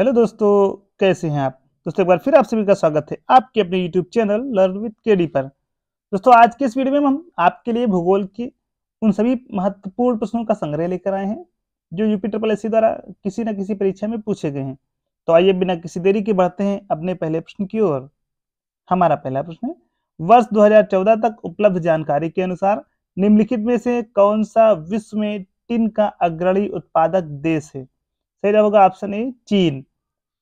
hello दोस्तों कैसे हैं आप दोस्तों एक बार फिर आप सभी का स्वागत है आपके अपने YouTube channel learn with KD पर दोस्तों आज के इस वीडियो में हम आपके लिए भूगोल के उन सभी महत्वपूर्ण प्रश्नों का संग्रह लेकर आए हैं जो यूपी ट्रिपल एस द्वारा किसी न किसी परीक्षा में पूछे गए हैं तो आइए बिना किसी देरी के बढ़ते हैं अपने पहले प्रश्न की ओर हमारा पहला प्रश्न है वर्ष दो तक उपलब्ध जानकारी के अनुसार निम्नलिखित में से कौन सा विश्व में टिन का अग्रणी उत्पादक देश है सही होगा ऑप्शन ए चीन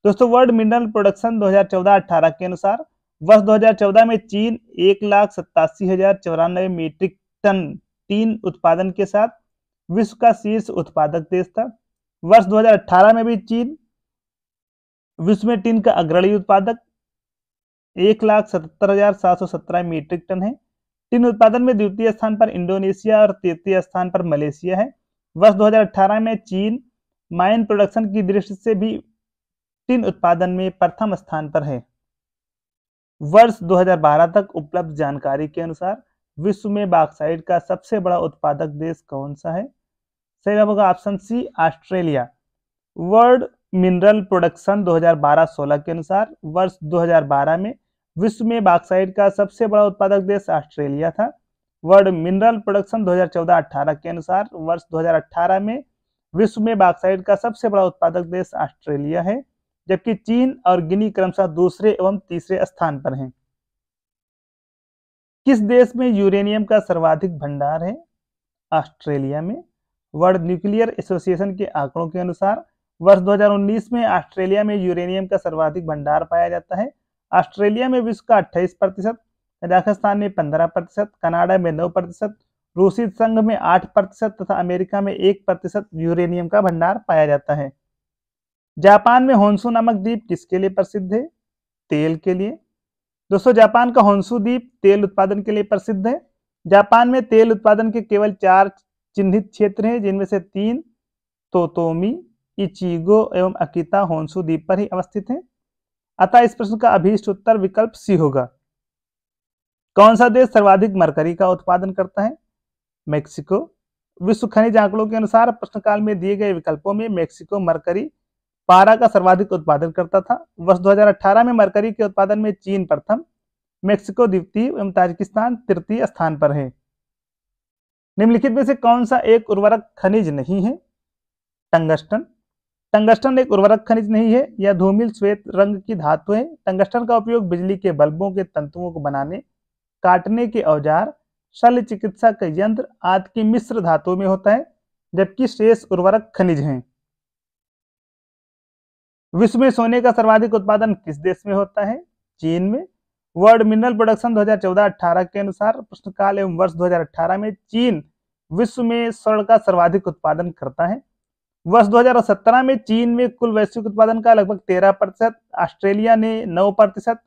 दोस्तों वर्ल्ड मिनरल प्रोडक्शन 2014-18 के अनुसार वर्ष 2014 में चीन एक लाख सत्तासी हजार चौरानवे मीट्रिक टन टीन उत्पादन के साथ विश्व का शीर्ष उत्पादक देश था वर्ष 2018 में भी चीन विश्व में टीन का अग्रणी उत्पादक एक लाख सतहत्तर हजार सात सौ सत्रह मीट्रिक टन है टीन उत्पादन में द्वितीय स्थान पर इंडोनेशिया और तृतीय स्थान पर मलेशिया है वर्ष 2018 में चीन माइन प्रोडक्शन की दृष्टि से भी टिन उत्पादन में प्रथम स्थान पर है वर्ष 2012 तक उपलब्ध जानकारी के अनुसार विश्व में बाक्साइड का सबसे बड़ा उत्पादक देश कौन सा है सही होगा option C Australia world mineral production 2012-16 के अनुसार वर्ष 2012 में विश्व में बाक्साइड का सबसे बड़ा उत्पादक देश ऑस्ट्रेलिया था वर्ल्ड मिनरल प्रोडक्शन 2014-18 के अनुसार वर्ष 2018 में विश्व में बाक्साइड का सबसे बड़ा उत्पादक देश ऑस्ट्रेलिया है जबकि चीन और गिनी क्रमशः दूसरे एवं तीसरे स्थान पर हैं किस देश में यूरेनियम का सर्वाधिक भंडार है ऑस्ट्रेलिया में वर्ल्ड न्यूक्लियर एसोसिएशन के आंकड़ों के अनुसार वर्ष 2019 में ऑस्ट्रेलिया में यूरेनियम का सर्वाधिक भंडार पाया जाता है ऑस्ट्रेलिया में विश्व का अट्ठाईस प्रतिशत कजाकिस्तान में पंद्रह प्रतिशत कनाडा में नौ प्रतिशत रूसी संघ में आठ प्रतिशत तथा अमेरिका में एक प्रतिशत यूरेनियम का भंडार पाया जाता है जापान में होन्सू नामक द्वीप किसके लिए प्रसिद्ध है तेल के लिए दोस्तों जापान का होन्सू द्वीप तेल उत्पादन के लिए प्रसिद्ध है जापान में तेल उत्पादन के केवल चार चिन्हित क्षेत्र हैं जिनमें से तीन तोतोमी इचिगो एवं अकीता होन्सू द्वीप पर ही अवस्थित हैं अतः इस प्रश्न का अभीष्ट उत्तर विकल्प सी होगा कौन सा देश सर्वाधिक मरकरी का उत्पादन करता है मेक्सिको विश्व खनिज आंकड़ों के अनुसार प्रश्नकाल में दिए गए विकल्पों में मेक्सिको मरकरी पारा का सर्वाधिक उत्पादन करता था वर्ष 2018 में मरकरी के उत्पादन में चीन प्रथम मेक्सिको द्वितीय एवं ताजिकिस्तान तृतीय स्थान पर है निम्नलिखित में से कौन सा एक उर्वरक खनिज नहीं है टंगस्टन टंगस्टन एक उर्वरक खनिज नहीं है यह धूमिल श्वेत रंग की धातु है टंगस्टन का उपयोग बिजली के बल्बों के तंतुओं को बनाने काटने के औजार शल्य चिकित्सा के यंत्र आदि की मिश्र धातुओं में होता है जबकि शेष उर्वरक खनिज हैं विश्व में सोने का सर्वाधिक उत्पादन किस देश में होता है चीन में वर्ल्ड मिनरल प्रोडक्शन 2014-18 के अनुसार प्रश्नकाल एवं वर्ष 2018 में चीन विश्व में स्वर्ण का सर्वाधिक उत्पादन करता है वर्ष 2017 में चीन में कुल वैश्विक उत्पादन का लगभग 13 प्रतिशत ऑस्ट्रेलिया ने 9 प्रतिशत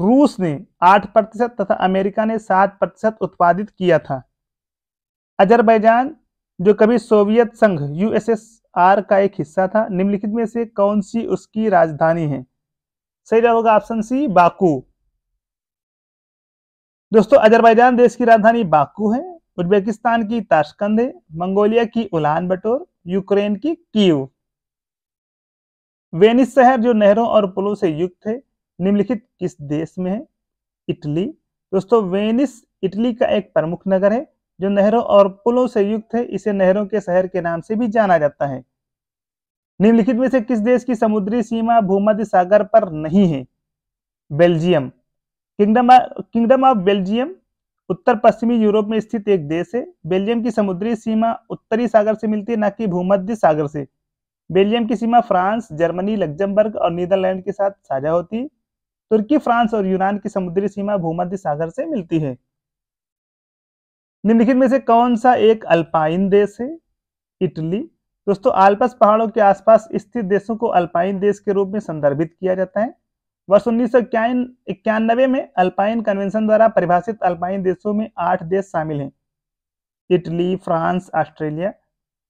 रूस ने 8 प्रतिशत तथा अमेरिका ने 7 प्रतिशत उत्पादित किया था अजरबैजान जो कभी सोवियत संघ यूएसएसआर का एक हिस्सा था निम्नलिखित में से कौन सी उसकी राजधानी है सही जवाब होगा ऑप्शन सी बाकू दोस्तों अजरबैजान देश की राजधानी बाकू है उज्बेकिस्तान की ताशकंद है मंगोलिया की उलान बटोर यूक्रेन की कीव वेनिस शहर जो नहरों और पुलों से युक्त है निम्नलिखित किस देश में है इटली दोस्तों वेनिस इटली का एक प्रमुख नगर है जो नहरों और पुलों से युक्त है इसे नहरों के शहर के नाम से भी जाना जाता है निम्नलिखित में से किस देश की समुद्री सीमा भूमध्य सागर पर नहीं है Belgium kingdom kingdom of Belgium उत्तर पश्चिमी यूरोप में स्थित एक देश है बेल्जियम की समुद्री सीमा उत्तरी सागर से मिलती है न कि भूमध्य सागर से बेल्जियम की सीमा फ्रांस जर्मनी लग्जमबर्ग और नीदरलैंड के साथ साझा होती है तुर्की फ्रांस और यूनान की समुद्री सीमा भूमध्य सागर से मिलती है निम्नलिखित में से कौन सा एक अल्पाइन देश है इटली दोस्तों आल्पस पहाड़ों के आसपास स्थित देशों को अल्पाइन देश के रूप में संदर्भित किया जाता है वर्ष उन्नीस में अल्पाइन कन्वेंशन द्वारा परिभाषित अल्पाइन देशों में आठ देश शामिल हैं Italy France Australia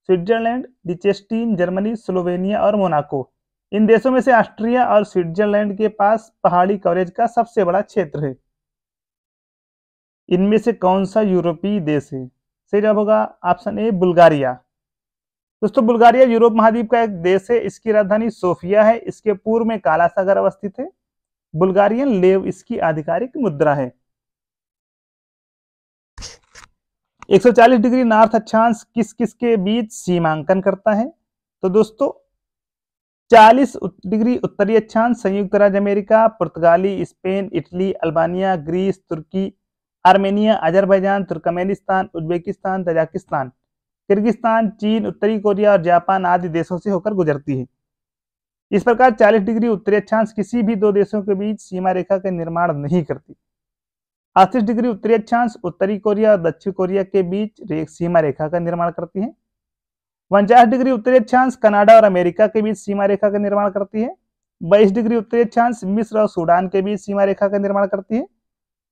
Switzerland Liechtenstein Germany Slovenia और मोनाको इन देशों में से ऑस्ट्रिया और स्विट्जरलैंड के पास पहाड़ी कवरेज का सबसे बड़ा क्षेत्र है इनमें से कौन सा यूरोपीय देश है सही जवाब होगा ऑप्शन ए बुल्गारिया दोस्तों बुल्गारिया यूरोप महाद्वीप का एक देश है इसकी राजधानी सोफिया है इसके पूर्व में काला सागर अवस्थित है बुल्गारियन लेव इसकी आधिकारिक मुद्रा है 140 डिग्री नॉर्थ अक्षांश किस किस के बीच सीमांकन करता है तो दोस्तों 40 डिग्री उत्तरी अक्षांश संयुक्त राज्य अमेरिका पुर्तगाली स्पेन इटली अल्बानिया ग्रीस तुर्की Armenia Azerbaijan Turkmenistan Uzbekistan Tajikistan Kyrgyzstan चीन उत्तरी कोरिया और जापान आदि देशों से होकर गुजरती है इस प्रकार 40 डिग्री उत्तरी अक्षांश किसी भी दो देशों के बीच सीमा रेखा का निर्माण नहीं करती अड़तीस डिग्री उत्तरी अक्षांश उत्तरी कोरिया और दक्षिण कोरिया के बीच सीमा रेखा का निर्माण करती है उनचास डिग्री उत्तरी अक्षांश कनाडा और अमेरिका के बीच सीमा रेखा का निर्माण करती है बाईस डिग्री उत्तरी अक्षांश मिस्र और सूडान के बीच सीमा रेखा का निर्माण करती है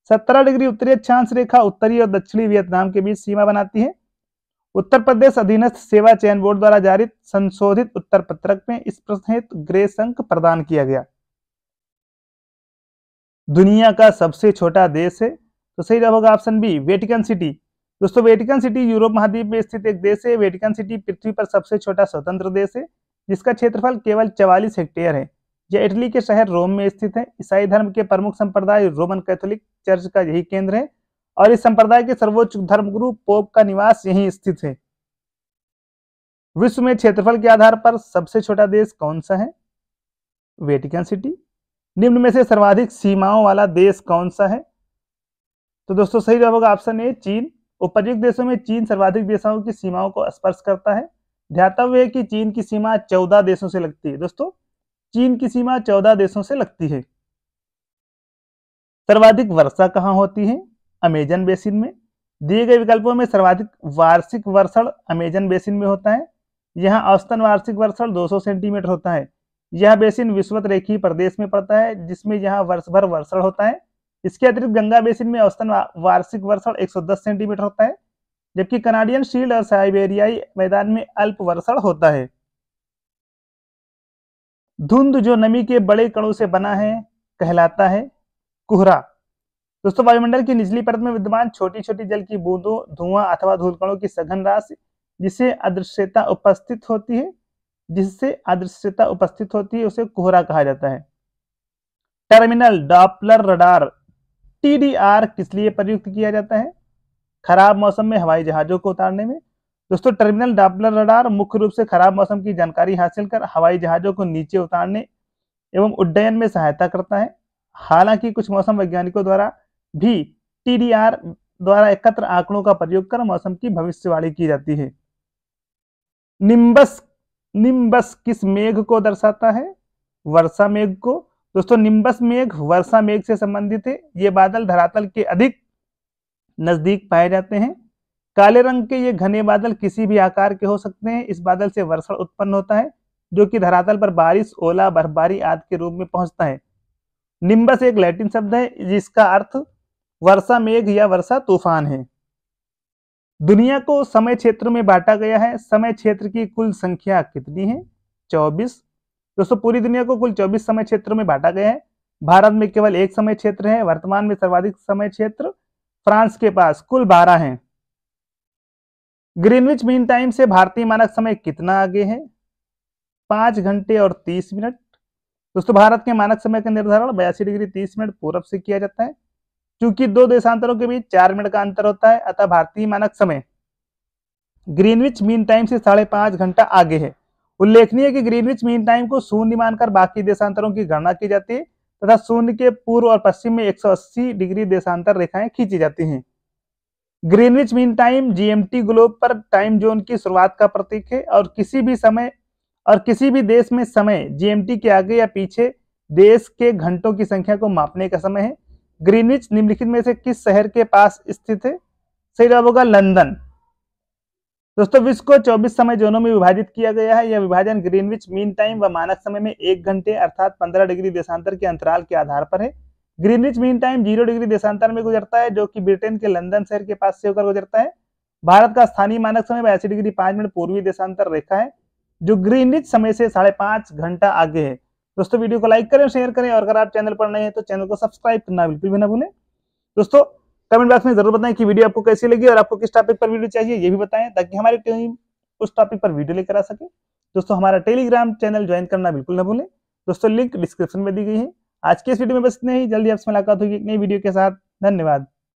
सत्रह डिग्री उत्तरी अक्षांश रेखा उत्तरी और दक्षिणी वियतनाम के बीच सीमा बनाती है उत्तर प्रदेश अधीनस्थ सेवा चयन बोर्ड द्वारा जारी संशोधित उत्तर पत्रक में इस प्रश्न हेतु ग्रे संक प्रदान किया गया दुनिया का सबसे छोटा देश है तो सही जवाब होगा ऑप्शन बी वेटिकन सिटी दोस्तों वेटिकन सिटी यूरोप महाद्वीप में स्थित एक देश है वेटिकन सिटी पृथ्वी पर सबसे छोटा स्वतंत्र देश है जिसका क्षेत्रफल केवल चवालीस हेक्टेयर है यह इटली के शहर रोम में स्थित है ईसाई धर्म के प्रमुख संप्रदाय रोमन कैथोलिक चर्च का यही केंद्र है और इस संप्रदाय के सर्वोच्च धर्मगुरु पोप का निवास यही स्थित है विश्व में क्षेत्रफल के आधार पर सबसे छोटा देश कौन सा है वेटिकन सिटी निम्न में से सर्वाधिक सीमाओं वाला देश कौन सा है तो दोस्तों सही जवाब होगा ऑप्शन ए चीन उपयुक्त देशों में चीन सर्वाधिक देशों की सीमाओं को स्पर्श करता है ध्यातव्य है कि चीन की सीमा चौदह देशों से लगती है दोस्तों चीन की सीमा चौदह देशों से लगती है सर्वाधिक वर्षा कहाँ होती है अमेजन बेसिन में दिए गए विकल्पों में सर्वाधिक वार्षिक वर्षण अमेजन बेसिन में होता है यहाँ औसतन वार्षिक वर्षण 200 सेंटीमीटर होता है यह बेसिन विश्वत रेखी प्रदेश में पड़ता है जिसमें यहाँ वर्ष भर वर्षण होता है इसके अतिरिक्त गंगा बेसिन में औसतन वार्षिक वर्षण 110 सेंटीमीटर होता है जबकि कनाडियन शील्ड और साइबेरियाई मैदान में अल्प वर्षण होता है धुंध जो नमी के बड़े कणों से बना है कहलाता है कुहरा दोस्तों वायुमंडल की निचली परत में विद्यमान छोटी छोटी जल की बूंदों धुआं अथवा धूलकणों की सघन राशि जिसे अदृश्यता उपस्थित होती है जिससे अदृश्यता उपस्थित होती है उसे कोहरा कहा जाता है टर्मिनल डॉपलर रडार टीडीआर किस लिए प्रयुक्त किया जाता है खराब मौसम में हवाई जहाजों को उतारने में दोस्तों टर्मिनल डॉपलर रडार मुख्य रूप से खराब मौसम की जानकारी हासिल कर हवाई जहाजों को नीचे उतारने एवं उड्डयन में सहायता करता है हालांकि कुछ मौसम वैज्ञानिकों द्वारा भी टीडीआर द्वारा एकत्र आंकड़ों का प्रयोग कर मौसम की भविष्यवाणी की जाती है निम्बस निम्बस किस मेघ को दर्शाता है वर्षा मेघ को दोस्तों निम्बस मेघ वर्षा मेघ से संबंधित है ये बादल धरातल के अधिक नजदीक पाए जाते हैं काले रंग के ये घने बादल किसी भी आकार के हो सकते हैं इस बादल से वर्षण उत्पन्न होता है जो कि धरातल पर बारिश ओला बर्फबारी आदि के रूप में पहुंचता है निम्बस एक लैटिन शब्द है जिसका अर्थ वर्षा मेघ या वर्षा तूफान है दुनिया को समय क्षेत्र में बांटा गया है समय क्षेत्र की कुल संख्या कितनी है चौबीस दोस्तों पूरी दुनिया को कुल चौबीस समय क्षेत्रों में बांटा गया है भारत में केवल एक समय क्षेत्र है वर्तमान में सर्वाधिक समय क्षेत्र फ्रांस के पास कुल बारह हैं ग्रीनविच मीन टाइम से भारतीय मानक समय कितना आगे है पांच घंटे और तीस मिनट दोस्तों भारत के मानक समय का निर्धारण बयासी डिग्री तीस मिनट पूर्व से किया जाता है क्योंकि दो देशांतरों के बीच चार मिनट का अंतर होता है अतः भारतीय मानक समय ग्रीनविच मीन टाइम से साढ़े पांच घंटा आगे है उल्लेखनीय है कि ग्रीनविच मीन टाइम को शून्य मानकर बाकी देशांतरों की गणना की जाती है तथा शून्य के पूर्व और पश्चिम में 180 डिग्री देशांतर रेखाएं खींची जाती हैं Greenwich mean time GMT globe पर टाइम जोन की शुरुआत का प्रतीक है और किसी भी समय और किसी भी देश में समय जीएमटी के आगे या पीछे देश के घंटों की संख्या को मापने का समय है ग्रीनविच निम्नलिखित में से किस शहर के पास स्थित है सही जवाब होगा लंदन दोस्तों विश्व को 24 समय जोनों में विभाजित किया गया है यह विभाजन ग्रीनविच मीन टाइम व मानक समय में एक घंटे अर्थात 15 डिग्री देशांतर के अंतराल के आधार पर है Greenwich mean time zero degree देशांतर में गुजरता है जो कि ब्रिटेन के लंदन शहर के पास से होकर गुजरता है भारत का स्थानीय मानक समय बयासी डिग्री पांच मिनट पूर्वी देशांतर रेखा है जो ग्रीनविच समय से साढ़े पांच घंटा आगे है दोस्तों वीडियो को लाइक करें शेयर करें और अगर आप चैनल पर नए हैं तो चैनल को सब्सक्राइब करना बिल्कुल भी ना भूलें दोस्तों कमेंट बॉक्स में जरूर बताएं कि वीडियो आपको कैसी लगी और आपको किस टॉपिक पर वीडियो चाहिए ये भी बताएं ताकि हमारी टीम उस टॉपिक पर वीडियो लेकर आ सके दोस्तों हमारा टेलीग्राम चैनल ज्वाइन करना बिल्कुल ना भूलें दोस्तों लिंक डिस्क्रिप्शन में दी गई है आज के इस वीडियो में बस इतने ही जल्दी आपसे मुलाकात होगी एक नई वीडियो के साथ धन्यवाद